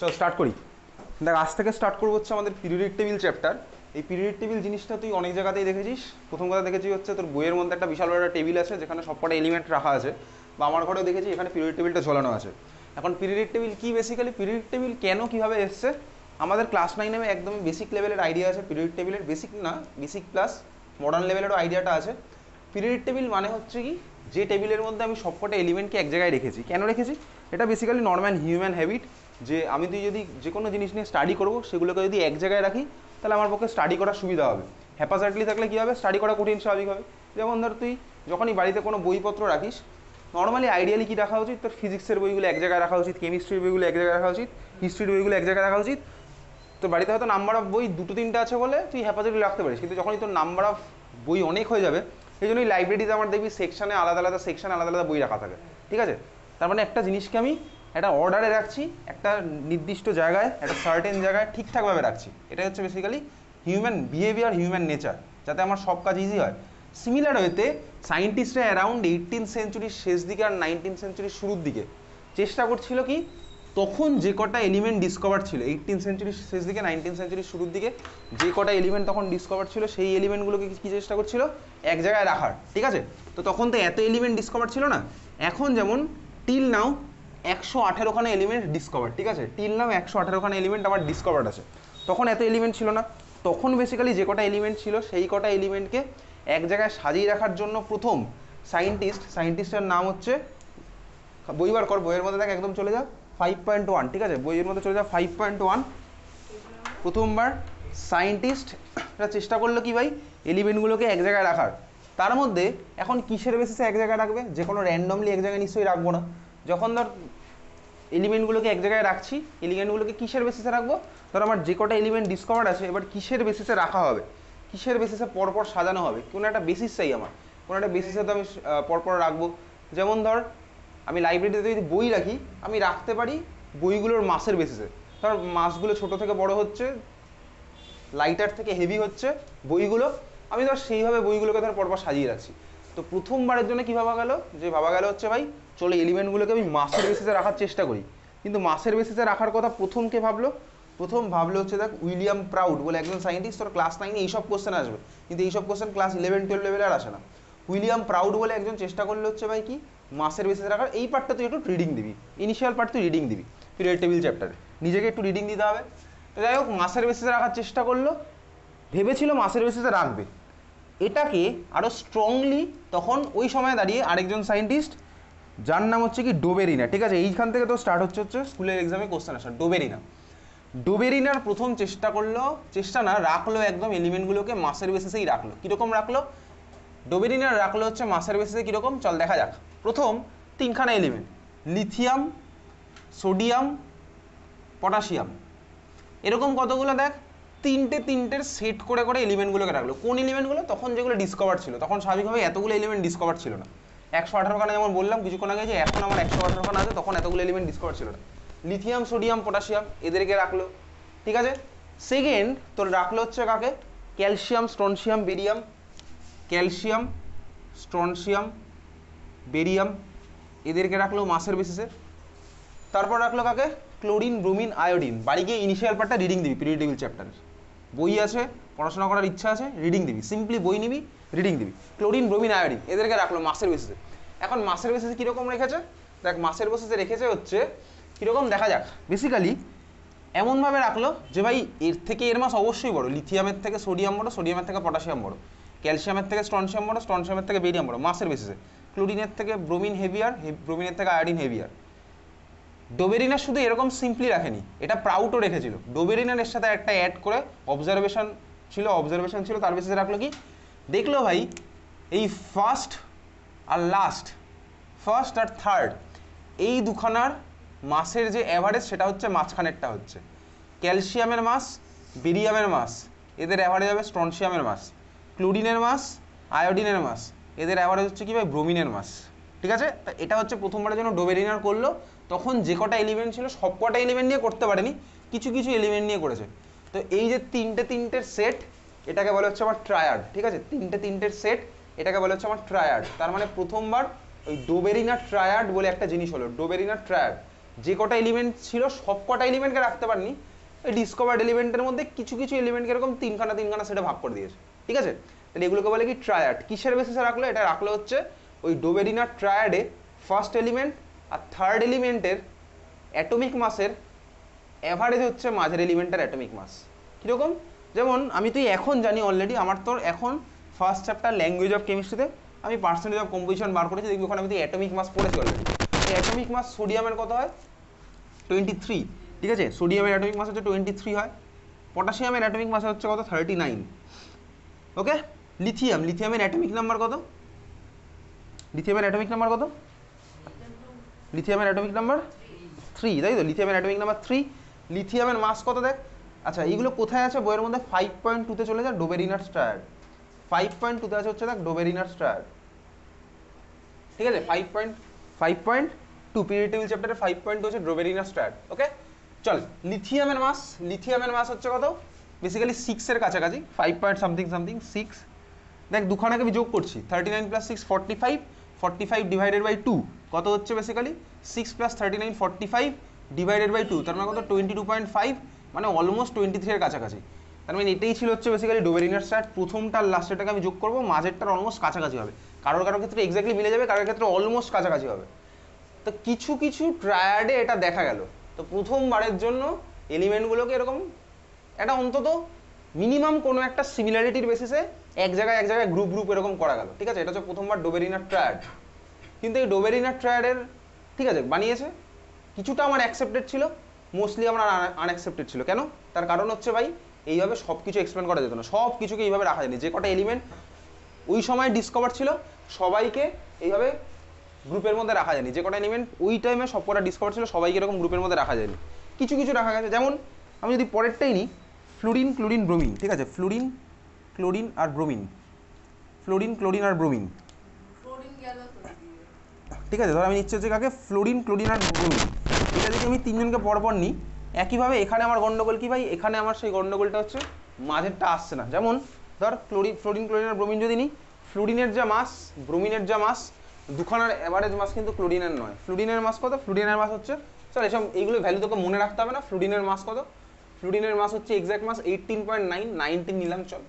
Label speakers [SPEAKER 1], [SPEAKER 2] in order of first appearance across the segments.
[SPEAKER 1] চল স্টার্ট করি দেখ আজ থেকে স্টার্ট করবো হচ্ছে আমাদের পিরিয়ড টেবিল চ্যাপ্টার এই পিরিয়ড টেবিল জিনিসটা তুই অনেক জায়গাতেই দেখেছিস প্রথম কথা দেখেছি হচ্ছে তোর বইয়ের মধ্যে একটা বিশাল বড় একটা টেবিল আছে যেখানে সবকটা এলিমেন্ট রাখা আছে বা আমার ঘরেও দেখেছি এখানে পিরিয়ড টেবিলটা ঝোলানো আছে এখন পিরিয়ড টেবিল কী বেসিক্যালি পিরিয়ড টেবিল কেন কীভাবে এসছে আমাদের ক্লাস নাইনে একদম বেসিক লেভেলের আইডিয়া আছে পিরিয়ড টেবিলের বেসিক না বেসিক প্লাস মডার্ন লেভেলেরও আইডিয়াটা আছে পিরিয়ড টেবিল মানে হচ্ছে কি যে টেবিলের মধ্যে আমি সবকটা এলিমেন্টকে এক জায়গায় রেখেছি কেন রেখেছি এটা বেসিক্যালি নর্ম্যান হিউম্যান হ্যাবিট যে আমি যদি যে কোনো জিনিস নিয়ে স্টাডি করবো সেগুলোকে যদি এক জায়গায় রাখি তাহলে আমার পক্ষে স্টাডি করার সুবিধা হবে হ্যাপাসাইটলি থাকলে কী হবে স্টাডি করা কঠিন স্বাভাবিক হবে যেমন ধর তুই যখনই বাড়িতে কোনো বইপত্র রাখিস নর্মালি আইডিয়ালি কী রাখা উচিত তোর ফিজিক্সের বইগুলো এক জায়গায় রাখা উচিত কেমিস্ট্রির বইগুলো এক জায়গায় রাখা উচিত হিস্ট্রির বইগুলো এক জায়গায় রাখা উচিত তোর বাড়িতে হয়তো নাম্বার অফ বই দুটো তিনটা আছে বলে তুই হ্যাপাসাইটলি রাখতে পারিস কিন্তু যখনই তোর নাম্বার অফ বই অনেক হয়ে যাবে সেই জন্যই লাইব্রেরিতে আমার দেখবি সেকশানে আলাদা আলাদা সেকশানে আলাদা আলাদা বই রাখা থাকে ঠিক আছে তার মানে একটা জিনিসকে আমি একটা অর্ডারে রাখছি একটা নির্দিষ্ট জায়গায় একটা সার্টেন জায়গায় ঠিকঠাকভাবে রাখছি এটা হচ্ছে basically human behaviour human nature যাতে আমার সব কাজ ইজি হয় সিমিলার ওয়েতে সায়েন্টিস্টরা অ্যারাউন্ড এইটিন সেঞ্চুরির শেষ দিকে আর নাইনটিন সেঞ্চুরির শুরুর দিকে চেষ্টা করছিল কি তখন যে কটা এলিমেন্ট ডিসকভার ছিল এইটিন সেঞ্চুরির শেষ দিকে নাইনটিন সেঞ্চুরির শুরুর দিকে যে কটা এলিমেন্ট তখন ডিসকভার ছিল সেই এলিমেন্টগুলোকে কী চেষ্টা করছিল এক জায়গায় রাখার ঠিক আছে তো তখন তো এত এলিমেন্ট ডিসকভার ছিল না এখন যেমন টিল নাও একশো আঠেরোখানা এলিমেন্ট ডিসকভার ঠিক আছে টিল নাম একশো আঠেরোখানা এলিমেন্ট আমার ডিসকভার্ড আছে তখন এত এলিমেন্ট ছিল না তখন বেসিক্যালি যে কটা এলিমেন্ট ছিল সেই কটা এলিমেন্টকে এক জায়গায় সাজিয়ে রাখার জন্য প্রথম সায়েন্টিস্ট সায়েন্টিস্টের নাম হচ্ছে বইবার কর বইয়ের মধ্যে দেখ একদম চলে যা ফাইভ পয়েন্ট ওয়ান ঠিক আছে বইয়ের মধ্যে চলে যা ফাইভ পয়েন্ট ওয়ান প্রথমবার সায়েন্টিস্ট চেষ্টা করলো কি ভাই এলিমেন্টগুলোকে এক জায়গায় রাখার তার মধ্যে এখন কিসের বেসিসে এক জায়গায় রাখবে যে কোনো র্যান্ডমলি এক জায়গায় নিশ্চয়ই রাখবো না যখন ধর এলিমেন্টগুলোকে এক জায়গায় রাখছি এলিমেন্টগুলোকে কিসের বেসিসে রাখবো ধরো আমার যে কটা এলিমেন্ট ডিসকভার আছে এবার কিসের বেসিসে রাখা হবে কিসের বেসিসে পরপর সাজানো হবে কোনো একটা বেসিস চাই আমার কোনো একটা বেসিসে তো আমি পরপর রাখবো যেমন ধর আমি লাইব্রেরিতে যদি বই রাখি আমি রাখতে পারি বইগুলোর মাসের বেসিসে ধর মাসগুলো ছোট থেকে বড় হচ্ছে লাইটার থেকে হেভি হচ্ছে বইগুলো আমি ধর সেইভাবে বইগুলোকে ধর পরপর সাজিয়ে রাখছি তো প্রথমবারের জন্য কী ভাবা গেল যে ভাবা গেল হচ্ছে ভাই চলো এলিমেন্টগুলোকে আমি মাসের বেসিসে রাখার চেষ্টা করি কিন্তু মাসের বেসিসে রাখার কথা প্রথম কে ভাবলো প্রথম ভাবলো হচ্ছে দেখ উইলিয়াম প্রাউড বলে একজন সায়েন্টিস্ট তোর ক্লাস নাইনে এইসব কোশ্চেন আসবে কিন্তু এইসব কোশ্চেন ক্লাস ইলেভেন টুয়েলভ লেভেলে আর আসে না উইলিয়াম প্রাউড বলে একজন চেষ্টা করলে হচ্ছে ভাই কি মাসের বেসিসে রাখার এই পার্টটা তুই একটু রিডিং দিবি ইনিশিয়াল পার্ট তুই রিডিং দিবি পিরিয়ড টেবিল চ্যাপ্টারে নিজেকে একটু রিডিং দিতে হবে তো যাই হোক মাসের বেসিসে রাখার চেষ্টা করলো ভেবেছিল মাসের বেসিসে রাখবে এটাকে আরও স্ট্রংলি তখন ওই সময় দাঁড়িয়ে আরেকজন সায়েন্টিস্ট যার নাম হচ্ছে কি ডোবেরিনা ঠিক আছে এইখান থেকে তো স্টার্ট হচ্ছে হচ্ছে স্কুলের এক্সামে কোশ্চেন আসা ডোবেরিনা ডোবেরিনার প্রথম চেষ্টা করলো চেষ্টা না রাখলো একদম এলিমেন্টগুলোকে মাসের বেসিসেই রাখলো কীরকম রাখলো ডোবেরিনার রাখলো হচ্ছে মাসের বেসিসে কীরকম চল দেখা যাক প্রথম তিনখানা এলিমেন্ট লিথিয়াম সোডিয়াম পটাশিয়াম এরকম কতগুলো দেখ তিনটে তিনটের সেট করে করে এলিমেন্টগুলোকে রাখলো কোন এলিমেন্টগুলো তখন যেগুলো ডিসকভার ছিল তখন স্বাভাবিকভাবে এতগুলো এলিমেন্ট ডিসকভার ছিল না একশো আঠারোখানা যেমন বললাম কিছুক্ষণ আগে যে এখন আমার একশো আঠারোখানা আছে তখন এতগুলো এলিমেন্ট ডিসকভার ছিল না লিথিয়াম সোডিয়াম পটাশিয়াম এদেরকে রাখলো ঠিক আছে সেকেন্ড তোর রাখলো হচ্ছে কাকে calcium strontium barium calcium strontium barium এদেরকে রাখলো মাসের বেসিসে তারপর রাখলো কাকে ক্লোরিন ব্রোমিন আয়োডিন বাড়ি গিয়ে ইনিশিয়াল পার্টটা রিডিং দিবি পিরিয়ড চ্যাপ্টারের বই আছে পড়াশোনা করার ইচ্ছা আছে রিডিং দিবি সিম্পলি বই নিবি রিডিং দিবি ক্লোরিন ব্রোমিন আয়োডিন এদেরকে রাখলো মাসের বেসিসে এখন মাসের বেসিসে কীরকম রেখেছে দেখ মাসের বেসিসে রেখেছে হচ্ছে কীরকম দেখা যাক বেসিক্যালি এমনভাবে রাখলো যে ভাই এর থেকে এর মাস অবশ্যই বড় লিথিয়ামের থেকে সোডিয়াম বড় সোডিয়ামের থেকে পটাশিয়াম বড় ক্যালসিয়ামের থেকে স্টনশিয়াম বড় স্টনশিয়ামের থেকে বেরিয়াম বড় মাসের বেসিসে ক্লোরিনের থেকে ব্রোমিন হেভিয়ার ব্রোমিনের থেকে আয়োডিন হেভিয়ার ডোবেরিনা শুধু এরকম সিম্পলি রাখেনি এটা প্রাউটও রেখেছিল ডোবেরিনার এর সাথে একটা অ্যাড করে অবজারভেশন ছিল অবজারভেশন ছিল তার বেসিসে রাখলো কি দেখলো ভাই এই ফার্স্ট আর লাস্ট ফার্স্ট আর থার্ড এই দুখানার মাসের যে অ্যাভারেজ সেটা হচ্ছে মাঝখানেরটা হচ্ছে ক্যালসিয়ামের মাস বেরিয়ামের মাস এদের অ্যাভারেজ হবে স্ট্রনশিয়ামের মাস ক্লোরিনের মাস আয়োডিনের মাস এদের অ্যাভারেজ হচ্ছে কি ভাই ব্রোমিনের মাস ঠিক আছে তা এটা হচ্ছে প্রথমবারের জন্য ডোবেরিনার করলো তখন যে কটা এলিমেন্ট ছিল সব কটা এলিমেন্ট নিয়ে করতে পারেনি কিছু কিছু এলিমেন্ট নিয়ে করেছে তো এই যে তিনটে তিনটের সেট এটাকে বলে হচ্ছে আমার ট্রায়ার্ড ঠিক আছে তিনটে তিনটের সেট এটাকে বলে হচ্ছে আমার ট্রায়ার্ড তার মানে প্রথমবার ওই ডোবেরিনা ট্রায়ার্ড বলে একটা জিনিস হলো ডোবেরিনা ট্রায়ার্ড যে কটা এলিমেন্ট ছিল সব কটা এলিমেন্টকে রাখতে পারেনি ওই ডিসকভার্ড এলিমেন্টের মধ্যে কিছু কিছু এলিমেন্টকে এরকম তিনখানা তিনখানা সেটা ভাগ করে দিয়েছে ঠিক আছে তাহলে এগুলোকে বলে কি ট্রায়ার্ড কিসের বেসিসে রাখলো এটা রাখলো হচ্ছে ওই ডোবেরিনা ট্রায়াডে ফার্স্ট এলিমেন্ট আর থার্ড এলিমেন্টের অ্যাটমিক মাসের অ্যাভারেজ হচ্ছে মাঝের এলিমেন্টের অ্যাটমিক মাস কীরকম যেমন আমি তুই এখন জানি অলরেডি আমার তোর এখন ফার্স্ট চ্যাপ্টার ল্যাঙ্গুয়েজ অফ কেমিস্ট্রিতে আমি পার্সেন্টেজ অফ কম্পোজিশন বার করেছি দেখবি ওখানে আমি তুই অ্যাটমিক মাস পড়েছি অলরেডি অ্যাটমিক মাস সোডিয়ামের কত হয় টোয়েন্টি থ্রি ঠিক আছে সোডিয়ামের অ্যাটমিক মাস হচ্ছে টোয়েন্টি থ্রি হয় পটাশিয়ামের অ্যাটমিক মাস হচ্ছে কত থার্টি নাইন ওকে লিথিয়াম লিথিয়ামের অ্যাটমিক নাম্বার কত লিথিয়ামের অ্যাটমিক নাম্বার কত লিথিয়ামের অ্যাটমিক নাম্বার থ্রি তাই তো লিথিয়ামের অ্যাটমিক নাম্বার থ্রি লিথিয়ামের মাস কত দেখ আচ্ছা এইগুলো কোথায় আছে বইয়ের মধ্যে ফাইভ পয়েন্ট টুতে চলে যায় ডোবেরিনার স্টার ফাইভ পয়েন্ট টুতে আছে হচ্ছে দেখ ডোবেরিনার স্টার ঠিক আছে five point five point two period চ্যাপ্টারে ফাইভ পয়েন্ট টু হচ্ছে ডোবেরিনার স্টার ওকে চল লিথিয়ামের মাস লিথিয়ামের মাস হচ্ছে কত বেসিক্যালি সিক্সের কাছাকাছি five point something something six দেখ দুখানাকে আমি যোগ করছি thirty nine plus six forty five forty five divided by two কত হচ্ছে basically six plus thirty nine forty five divided by two তার মানে কত টোয়েন্টি টু পয়েন্ট ফাইভ মানে অলমোস্ট টোয়েন্টি থ্রি এর কাছাকাছি তার মানে এটাই ছিল হচ্ছে বেসিক্যালি ডোবেরিনার স্যার প্রথমটার লাস্টেরটাকে আমি যোগ করবো মাঝেরটার অলমোস্ট কাছাকাছি হবে কারোর কারোর ক্ষেত্রে এক্স্যাক্টলি মিলে যাবে কারোর ক্ষেত্রে অলমোস্ট কাছাকাছি হবে তো কিছু কিছু ট্রায়ার্ডে এটা দেখা গেল তো প্রথমবারের জন্য এলিমেন্টগুলোকে এরকম এটা অন্তত মিনিমাম কোনো একটা সিমিলারিটির বেসিসে এক জায়গায় এক জায়গায় গ্রুপ গ্রুপ এরকম করা গেল ঠিক আছে এটা হচ্ছে প্রথমবার ডোবেরিনার ট্রায়ার্ড কিন্তু এই ডোবেরিনার ট্রায়ার্ডের ঠিক আছে বানিয়েছে কিছুটা আমার অ্যাকসেপ্টেড ছিল মোস্টলি আমার আনএক্সেপ্টেড ছিল কেন তার কারণ হচ্ছে ভাই এইভাবে সব কিছু এক্সপ্লেন করা যেত না সব কিছুকে এইভাবে রাখা যায়নি যে কটা এলিমেন্ট ওই সময় ডিসকভার ছিল সবাইকে এইভাবে গ্রুপের মধ্যে রাখা যায়নি যে কটা এলিমেন্ট ওই টাইমে সব কটা ডিসকভার ছিল সবাইকে এরকম গ্রুপের মধ্যে রাখা যায়নি কিছু কিছু রাখা গেছে যেমন আমি যদি পরেরটাই নিই ফ্লুরিন ক্লোরিন ব্রোমিন ঠিক আছে ফ্লুরিন ক্লোরিন আর ব্রোমিন ফ্লোরিন ক্লোরিন আর ব্রোমিন ঠিক আছে ধর আমি নিচ্ছি হচ্ছে কাকে ফ্লোরিন ক্লোরিন আর ব্রোমিন এটা যদি আমি তিনজনকে পরপর নিই একইভাবে এখানে আমার গণ্ডগোল কী ভাই এখানে আমার সেই গণ্ডগোলটা হচ্ছে মাঝেরটা আসছে না যেমন ধর ক্লোরি ফ্লোরিন ক্লোরিন আর ব্রোমিন যদি নিই ফ্লুরিনের যা মাস ব্রোমিনের যা মাস দুখানার অ্যাভারেজ মাস কিন্তু ক্লোরিনের নয় ফ্লুরিনের মাস কত ফ্লুরিনের মাস হচ্ছে স্যার এসব এইগুলো ভ্যালু তোকে মনে রাখতে হবে না ফ্লুরিনের মাস কত ফ্লুরিনের মাস হচ্ছে exact mass eighteen point nine nineteen নিলাম চল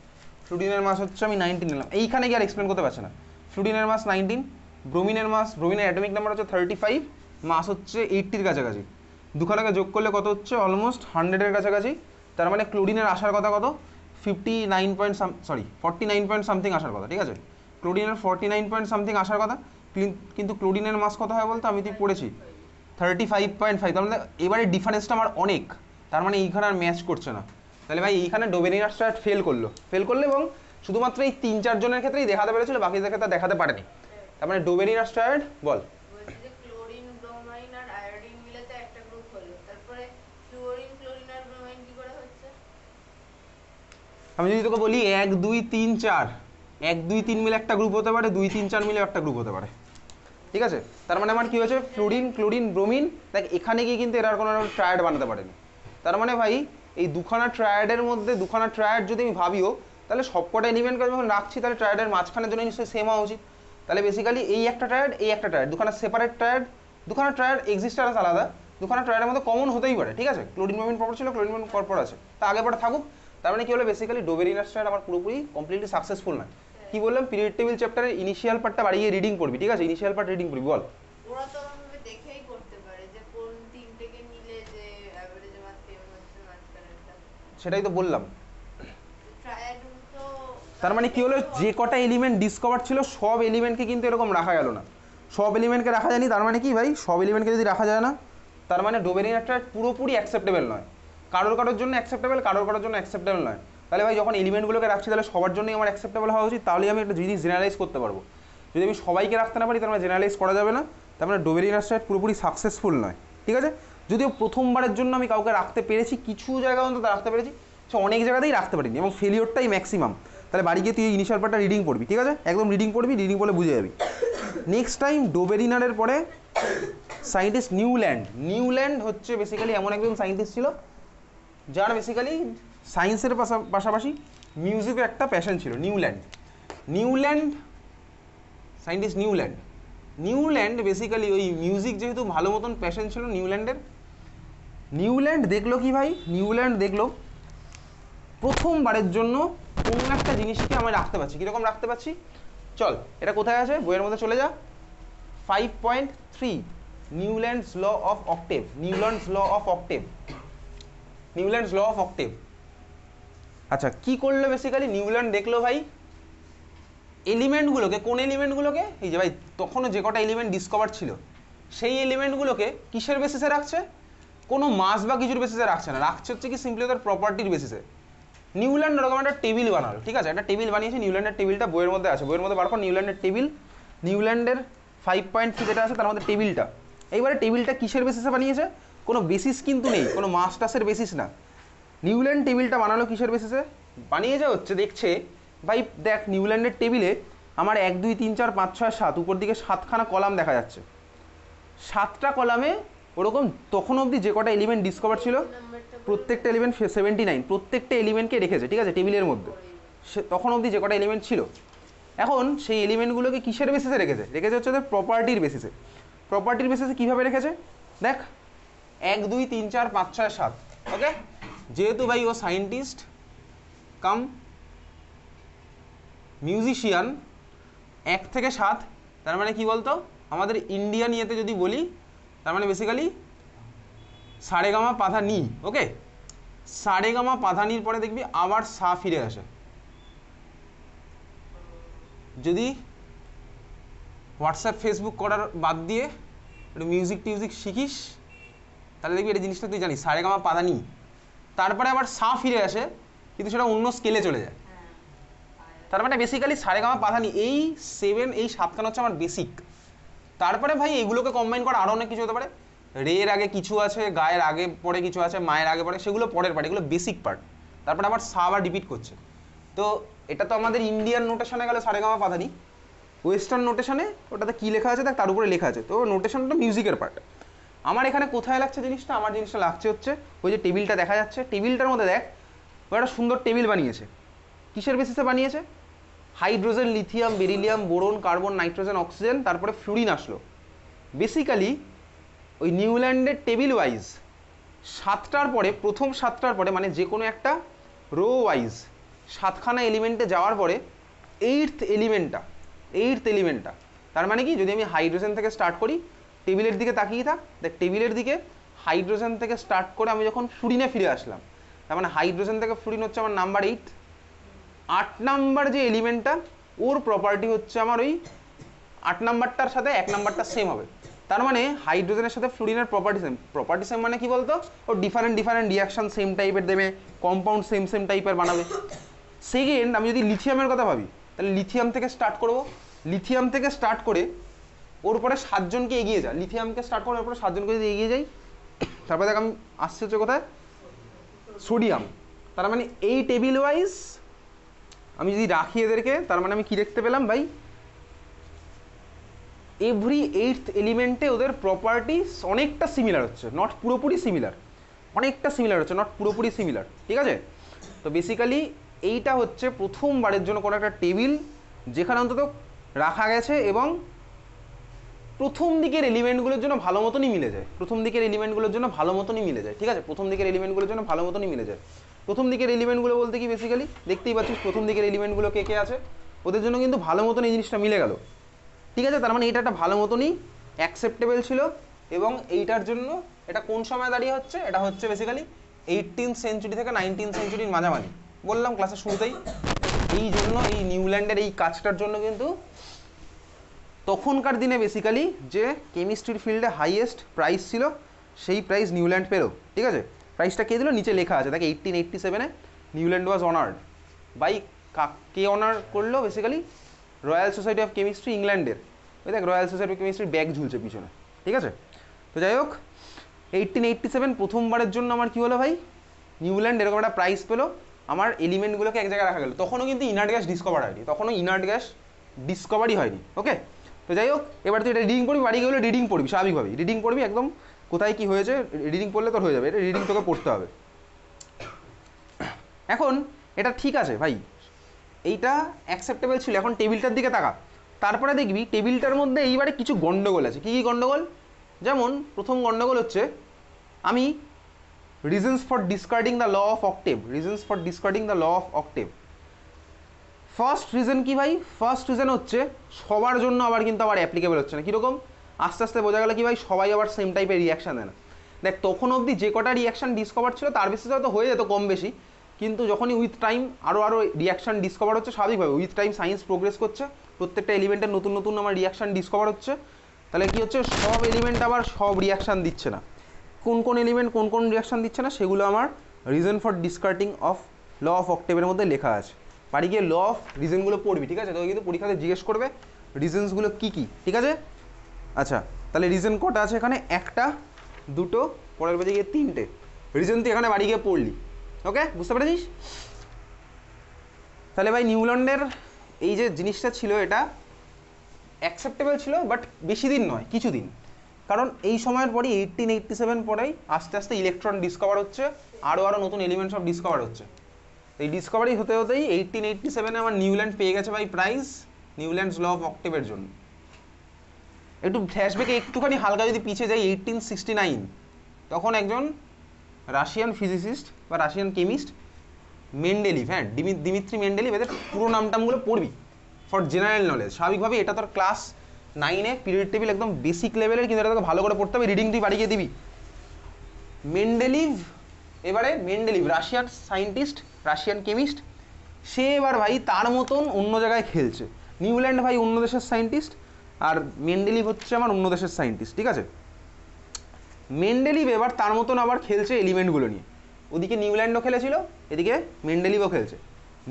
[SPEAKER 1] ফ্লুরিনের মাস হচ্ছে আমি নাইনটিন নিলাম এইখানে কি আর এক্সপ্লেন করতে পারছে না ফ্লুরিনের মাস নাইনটিন ব্রোমিনের মাস ব্রোমিনের অ্যাটমিক নাম্বার হচ্ছে থার্টি ফাইভ মাস হচ্ছে এইটির কাছাকাছি দুখানাকে যোগ করলে কত হচ্ছে অলমোস্ট হান্ড্রেডের কাছাকাছি তার মানে ক্লোরিনের আসার কথা কত fifty nine point some sorry forty nine point something আসার কথা ঠিক আছে ক্লোরিনের ফর্টি নাইন পয়েন্ট সামথিং আসার কথা কিন্তু ক্লোরিনের মাস কত হয় বলতো আমি তুই পড়েছি থার্টি ফাইভ পয়েন্ট ফাইভ তার মানে এবারে ডিফারেন্সটা আমার অনেক তার মানে এইখানে আর ম্যাচ করছে না তাহলে ভাই এইখানে ডোবেনিয়াসটা ফেল করলো ফেল করলো এবং শুধুমাত্র এই তিন চারজনের ক্ষেত্রেই দেখাতে পেরেছিল বাকিদের ক্ষেত্রে দেখাতে পারেনি তার মানে ডোবেনিয়াসটা বল আমি যদি তোকে বলি এক দুই তিন চার এক দুই তিন মিলে একটা গ্রুপ হতে পারে দুই তিন চার মিলে একটা গ্রুপ হতে পারে ঠিক আছে তার মানে আমার কী হয়েছে ফ্লোরিন ক্লোরিন ব্রোমিন দেখ এখানে গিয়ে কিন্তু এরা কোনো ট্রায়াড বানাতে পারেনি তার মানে ভাই এই দুখানা ট্রায়াডের মধ্যে দুখানা ট্রায়াড যদি আমি ভাবিও তাহলে সবকটা এলিমেন্টকে আমি যখন রাখছি তাহলে ট্রায়াডের মাঝখানের জন্য নিশ্চয়ই সেম হওয়া উচিত তাহলে বেসিক্যালি এই একটা ট্রায়াড এই একটা ট্রায়াড দুখানা সেপারেট ট্রায়াড দুখানা ট্রায়াড এক্সিস্টার আলাদা দুখানা ট্রায়াডের মধ্যে কমন হতেই পারে ঠিক আছে ক্লোরিন ব্রোমিন পরপর ছিল ক্লোরিন ব্রোমিন পরপর আছে তা আগে পরে থাকুক তার মানে কি হলো বেসিক্যালি ডোবের ইনার আমার পুরোপুরি কমপ্লিটলি সাকসেসফুল নয় কি বললাম পিরিয়ড টেবিল চ্যাপ্টারের ইনিশিয়াল পার্টটা বাড়িয়ে রিডিং করবি ঠিক আছে ইনিশিয়াল পার্ট রিডিং করবি বল সেটাই তো বললাম তার মানে কি হলো যে কটা এলিমেন্ট ডিসকভার ছিল সব এলিমেন্টকে কিন্তু এরকম রাখা গেল না সব এলিমেন্টকে রাখা যায়নি তার মানে কি ভাই সব এলিমেন্টকে যদি রাখা যায় না তার মানে ডোবেরিং পুরোপুরি অ্যাকসেপ্টেবল নয় কারোর কারোর জন্য অ্যাকসেপ্টেবল কারোর কারোর জন্য অ্যাকসেপ্টেবল নয় তাহলে ভাই যখন এলিমেন্টগুলোকে রাখছি তাহলে সবার জন্যই আমার অ্যাকসেপ্টেবল হওয়া উচিত তাহলেই আমি একটা জিনিস জেনারেলাইজ করতে পারবো যদি আমি সবাইকে রাখতে না পারি তাহলে জেনারেলাইজ করা যাবে না তার মানে ডোবেরিয়ান স্ট্রাইট পুরোপুরি সাকসেসফুল নয় ঠিক আছে যদিও প্রথমবারের জন্য আমি কাউকে রাখতে পেরেছি কিছু জায়গা অন্তত রাখতে পেরেছি সে অনেক জায়গাতেই রাখতে পারিনি এবং ফেলিওরটাই ম্যাক্সিমাম তাহলে বাড়ি গিয়ে তুই ইনিশিয়াল পার্টটা রিডিং পড়বি ঠিক আছে একদম রিডিং পড়বি রিডিং পড়লে বুঝে যাবি নেক্সট টাইম ডোবেরিনারের পরে সায়েন্টিস্ট নিউল্যান্ড নিউল্যান্ড হচ্ছে বেসিক্যালি এমন একজন সায়েন্টিস্ট ছিল যার বেসিক্যালি সায়েন্সের পাশাপাশি মিউজিকের একটা প্যাশন ছিল Newland Newland scientist Newland Newland basically ওই মিউজিক যেহেতু ভালো মতন প্যাশন ছিল নিউল্যান্ডের নিউল্যান্ড দেখলো কি ভাই নিউল্যান্ড দেখলো প্রথমবারের জন্য কোন একটা জিনিসকে আমি রাখতে পারছি কীরকম রাখতে পারছি চল এটা কোথায় আছে বইয়ের মধ্যে চলে যা five point three Newlands law of octave Newlands law of octave Newlands law of octave আচ্ছা কি করলো বেসিক্যালি নিউল্যান্ড দেখলো ভাই এলিমেন্টগুলোকে কোন এলিমেন্টগুলোকে এই যে ভাই তখনও যে কটা এলিমেন্ট ডিসকভার ছিল সেই এলিমেন্টগুলোকে কিসের বেসিসে রাখছে কোনো মাস বা কিছুর বেসিসে রাখছে না রাখছে হচ্ছে কি সিম্পলি তার প্রপার্টির বেসিসে নিউল্যান্ড ওরকম একটা টেবিল বানালো ঠিক আছে একটা টেবিল বানিয়েছে নিউল্যান্ডের টেবিলটা বইয়ের মধ্যে আছে বইয়ের মধ্যে বার নিউল্যান্ডের টেবিল নিউল্যান্ডের ফাইভ পয়েন্ট থ্রি যেটা আছে তার মধ্যে টেবিলটা এইবারে টেবিলটা কিসের বেসিসে বানিয়েছে কোনো বেসিস কিন্তু নেই কোনো মাস্টার্সের বেসিস না নিউল্যান্ড টেবিলটা বানালো কিসের বেসিসে বানিয়ে হচ্ছে দেখছে ভাই দেখ নিউল্যান্ডের টেবিলে আমার এক দুই তিন চার পাঁচ ছয় সাত উপর দিকে সাতখানা কলাম দেখা যাচ্ছে সাতটা কলামে ওরকম তখন অবধি যে কটা এলিমেন্ট ডিসকভার ছিল প্রত্যেকটা এলিমেন্ট সেভেন্টি নাইন প্রত্যেকটা এলিমেন্টকে রেখেছে ঠিক আছে টেবিলের মধ্যে সে তখন অবধি যে কটা এলিমেন্ট ছিল এখন সেই এলিমেন্টগুলোকে কিসের বেসিসে রেখেছে রেখেছে হচ্ছে প্রপার্টির বেসিসে প্রপার্টির বেসিসে কীভাবে রেখেছে দেখ এক দুই তিন চার পাঁচ ছয় সাত ওকে যেহেতু ভাই ও সায়েন্টিস্ট কাম মিউজিশিয়ান এক থেকে সাত তার মানে কি বলতো আমাদের ইন্ডিয়ান ইয়েতে যদি বলি তার মানে বেসিক্যালি সারেগামা পাধা নি ওকে সারেগামা পাধা নির পরে দেখবি আবার সা ফিরে আসে যদি হোয়াটসঅ্যাপ ফেসবুক করার বাদ দিয়ে একটু মিউজিক টিউজিক শিখিস তাহলে দেখবি এটা জিনিসটা তুই জানিস গামা পাদানি তারপরে আবার সা ফিরে আসে কিন্তু সেটা অন্য স্কেলে চলে যায় তার মানে বেসিক্যালি গামা পাদানি এই সেভেন এই সাতখান হচ্ছে আমার বেসিক তারপরে ভাই এগুলোকে কম্বাইন করা আরও অনেক কিছু হতে পারে রের আগে কিছু আছে গায়ের আগে পরে কিছু আছে মায়ের আগে পরে সেগুলো পরের পার্ট এগুলো বেসিক পার্ট তারপরে আবার সা আবার রিপিট করছে তো এটা তো আমাদের ইন্ডিয়ান নোটেশনে গেল গামা পাদানি ওয়েস্টার্ন নোটেশনে ওটাতে কী লেখা আছে দেখ তার উপরে লেখা আছে তো নোটেশনটা মিউজিকের পার্ট আমার এখানে কোথায় লাগছে জিনিসটা আমার জিনিসটা লাগছে হচ্ছে ওই যে টেবিলটা দেখা যাচ্ছে টেবিলটার মধ্যে দেখ ও একটা সুন্দর টেবিল বানিয়েছে কিসের বেসিসে বানিয়েছে hydrogen lithium beryllium boron carbon nitrogen oxygen তারপরে ফ্লুরিন আসলো বেসিক্যালি ওই নিউল্যান্ডের টেবিল ওয়াইজ সাতটার পরে প্রথম সাতটার পরে মানে যে কোনো একটা রো ওয়াইজ সাতখানা এলিমেন্টে যাওয়ার পরে এইটথ এলিমেন্টটা এইটথ এলিমেন্টটা তার মানে কি যদি আমি হাইড্রোজেন থেকে স্টার্ট করি টেবিলের দিকে তাকিয়ে থাক দেখ টেবিলের দিকে হাইড্রোজেন থেকে স্টার্ট করে আমি যখন ফুরিনে ফিরে আসলাম তার মানে হাইড্রোজেন থেকে ফুরিন হচ্ছে আমার নাম্বার এইট আট নাম্বার যে এলিমেন্টটা ওর প্রপার্টি হচ্ছে আমার ওই আট নাম্বারটার সাথে এক নাম্বারটা সেম হবে তার মানে হাইড্রোজেনের সাথে ফ্লুরিনের প্রপার্টি সেম প্রপার্টি সেম মানে কি বলতো ও ডিফারেন্ট ডিফারেন্ট রিয়াকশান সেম টাইপের দেবে কম্পাউন্ড সেম সেম টাইপের বানাবে সেকেন্ড আমি যদি লিথিয়ামের কথা ভাবি তাহলে লিথিয়াম থেকে স্টার্ট করব লিথিয়াম থেকে স্টার্ট করে ওর উপরে সাতজনকে এগিয়ে যা লিথিয়ামকে স্টার্ট করে ওর উপরে সাতজনকে যদি এগিয়ে যাই তারপরে দেখ আমি আসছি হচ্ছে কোথায় সোডিয়াম তার মানে এই টেবিল ওয়াইজ আমি যদি রাখি এদেরকে তার মানে আমি কি দেখতে পেলাম ভাই এভরি এইথ এলিমেন্টে ওদের প্রপার্টিস অনেকটা সিমিলার হচ্ছে নট পুরোপুরি সিমিলার অনেকটা সিমিলার হচ্ছে নট পুরোপুরি সিমিলার ঠিক আছে তো বেসিক্যালি এইটা হচ্ছে প্রথমবারের জন্য কোনো একটা টেবিল যেখানে অন্তত রাখা গেছে এবং প্রথম দিকের এলিমেন্টগুলোর জন্য ভালো মতনই মিলে যায় প্রথম দিকের এলিমেন্টগুলোর জন্য ভালো মতনই মিলে যায় ঠিক আছে প্রথম দিকের এলিমেন্টগুলোর জন্য ভালো মতনই মিলে যায় প্রথম দিকের এলিমেন্টগুলো বলতে কি বেসিক্যালি দেখতেই পাচ্ছিস প্রথম দিকের এলিমেন্টগুলো কে কে আছে ওদের জন্য কিন্তু ভালো মতন এই জিনিসটা মিলে গেল ঠিক আছে তার মানে এটা একটা ভালো মতনই অ্যাকসেপ্টেবল ছিল এবং এইটার জন্য এটা কোন সময় দাঁড়িয়ে হচ্ছে এটা হচ্ছে বেসিক্যালি এইটিন সেঞ্চুরি থেকে নাইনটিন সেঞ্চুরির মাঝামাঝি বললাম ক্লাসের শুরুতেই এই জন্য এই নিউল্যান্ডের এই কাজটার জন্য কিন্তু তখনকার দিনে বেসিক্যালি যে কেমিস্ট্রির ফিল্ডে হাইয়েস্ট প্রাইস ছিল সেই প্রাইস নিউল্যান্ড পেলো ঠিক আছে প্রাইসটা কে দিল নিচে লেখা আছে দেখে এইটিন এইটটি সেভেনে নিউল্যান্ড ওয়াজ অনার্ড বাই কে অনার করলো basically Royal Society of Chemistry ইংল্যান্ডের ওই দেখ Royal Society of Chemistry bag ঝুলছে পিছনে ঠিক আছে তো যাই হোক এইটিন এইটটি সেভেন প্রথমবারের জন্য আমার কী হলো ভাই নিউল্যান্ড এরকম একটা প্রাইস পেলো আমার এলিমেন্টগুলোকে এক জায়গায় রাখা গেল তখনও কিন্তু ইনার্ট গ্যাস ডিসকভার হয়নি তখনও ইনার্ট গ্যাস ডিসকভারি হয়নি ওকে তো যাই হোক এবার তুই এটা রিডিং পড়বি বাড়ি গেলে রিডিং পড়বি স্বাভাবিকভাবেই রিডিং পড়বি একদম কোথায় কি হয়েছে রিডিং পড়লে তোর হয়ে যাবে এটা রিডিং তোকে পড়তে হবে এখন এটা ঠিক আছে ভাই এইটা অ্যাকসেপ্টেবল ছিল এখন টেবিলটার দিকে তাকা তারপরে দেখবি টেবিলটার মধ্যে এইবারে কিছু গণ্ডগোল আছে কী কী গণ্ডগোল যেমন প্রথম গণ্ডগোল হচ্ছে আমি reasons for discarding the law of octave reasons for discarding the law of octave first reason কি ভাই ফার্স্ট রিজন হচ্ছে সবার জন্য আবার কিন্তু আবার অ্যাপ্লিকেবল হচ্ছে না কীরকম আস্তে আস্তে বোঝা গেলে কি ভাই সবাই আবার সেম টাইপের রিয়াকশান দেয় না দেখ তখন অবধি যে কটা রিয়াকশান ডিসকভার ছিল তার বেশি হয়তো হয়ে যেত কম বেশি কিন্তু যখনই উইথ টাইম আরও আরও রিয়াকশান ডিসকভার হচ্ছে স্বাভাবিকভাবে উইথ টাইম সায়েন্স প্রোগ্রেস করছে প্রত্যেকটা এলিমেন্টের নতুন নতুন আমার রিয়াকশান ডিসকভার হচ্ছে তাহলে কি হচ্ছে সব এলিমেন্ট আবার সব রিয়াকশান দিচ্ছে না কোন কোন এলিমেন্ট কোন কোন রিয়াকশান দিচ্ছে না সেগুলো আমার reason for discarding of law of অক্টেভের মধ্যে লেখা আছে বাড়ি গিয়ে ল অফ রিজনগুলো পড়বি ঠিক আছে তোকে কিন্তু পরীক্ষাতে জিজ্ঞেস করবে রিজনসগুলো কী কী ঠিক আছে আচ্ছা তাহলে রিজন কটা আছে এখানে একটা দুটো পরের বাজে গিয়ে তিনটে রিজন তুই এখানে বাড়ি গিয়ে পড়লি ওকে বুঝতে পেরেছিস তাহলে ভাই নিউল্যান্ডের এই যে জিনিসটা ছিল এটা অ্যাকসেপ্টেবল ছিল বাট বেশি দিন নয় কিছু দিন কারণ এই সময়ের পরই এইটিন এইটটি সেভেন পরেই আস্তে আস্তে ইলেকট্রন ডিসকভার হচ্ছে আরও আরও নতুন এলিমেন্ট সব ডিসকভার হচ্ছে এই ডিসকভারি হতে হতেই এইটিন এইটটি সেভেনে আমার নিউল্যান্ড পেয়ে গেছে ভাই প্রাইস নিউল্যান্ডস ল অফ অক্টেভের জন্য একটু ফ্ল্যাশব্যাকে একটুখানি হালকা যদি পিছিয়ে যাই এইটিন সিক্সটি নাইন তখন একজন রাশিয়ান ফিজিসিস্ট বা রাশিয়ান কেমিস্ট মেন্ডেলিভ হ্যাঁ দিমিত্রি মেন্ডেলিভ এদের পুরো নামটামগুলো পড়বি ফর জেনারেল নলেজ স্বাভাবিকভাবে এটা তোর ক্লাস নাইনে পিরিয়ড টেবিল একদম বেসিক লেভেলের কিন্তু এটা তোকে ভালো করে পড়তে হবে রিডিং তুই বাড়িয়ে দিবি মেন্ডেলিভ এবারে Mendeleev Russian scientist Russian chemist সে এবার ভাই তার মতন অন্য জায়গায় খেলছে নিউল্যান্ড ভাই অন্য দেশের সায়েন্টিস্ট আর মেন্ডেলিভ হচ্ছে আমার অন্য দেশের সায়েন্টিস্ট ঠিক আছে মেন্ডেলিভ এবার তার মতন আবার খেলছে এলিমেন্টগুলো নিয়ে ওদিকে নিউল্যান্ডও খেলেছিল এদিকে মেন্ডেলিভও খেলছে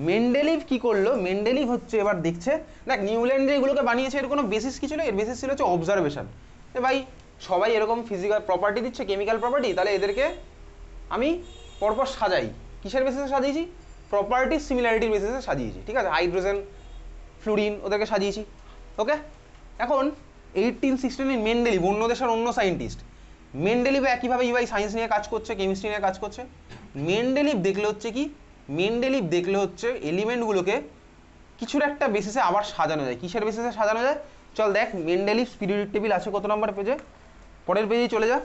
[SPEAKER 1] মেন্ডেলিভ কি করলো মেন্ডেলিভ হচ্ছে এবার দেখছে দেখ নিউল্যান্ড এগুলোকে বানিয়েছে এর কোনো বেসিস কি ছিল এর বেসিস ছিল হচ্ছে অবজারভেশন ভাই সবাই এরকম ফিজিক্যাল প্রপার্টি দিচ্ছে কেমিক্যাল প্রপার্টি তাহলে এদেরকে আমি পরপর সাজাই কিসের বেসিসে সাজিয়েছি প্রপার্টি সিমিলারিটির বেসিসে সাজিয়েছি ঠিক আছে হাইড্রোজেন ফ্লুরিন ওদেরকে সাজিয়েছি ওকে এখন এইটিন সিক্সটিনের মেন্ডেলি অন্য দেশের অন্য সায়েন্টিস্ট মেন্ডেলিভ একইভাবে ইভাই সায়েন্স নিয়ে কাজ করছে কেমিস্ট্রি নিয়ে কাজ করছে মেন্ডেলিভ দেখলে হচ্ছে কি মেন্ডেলিভ দেখলে হচ্ছে এলিমেন্টগুলোকে কিছুর একটা বেসিসে আবার সাজানো যায় কিসের বেসিসে সাজানো যায় চল দেখ মেন্ডেলিভ পিরিয়ডিক টেবিল আছে কত নম্বর পেজে পরের পেজেই চলে যা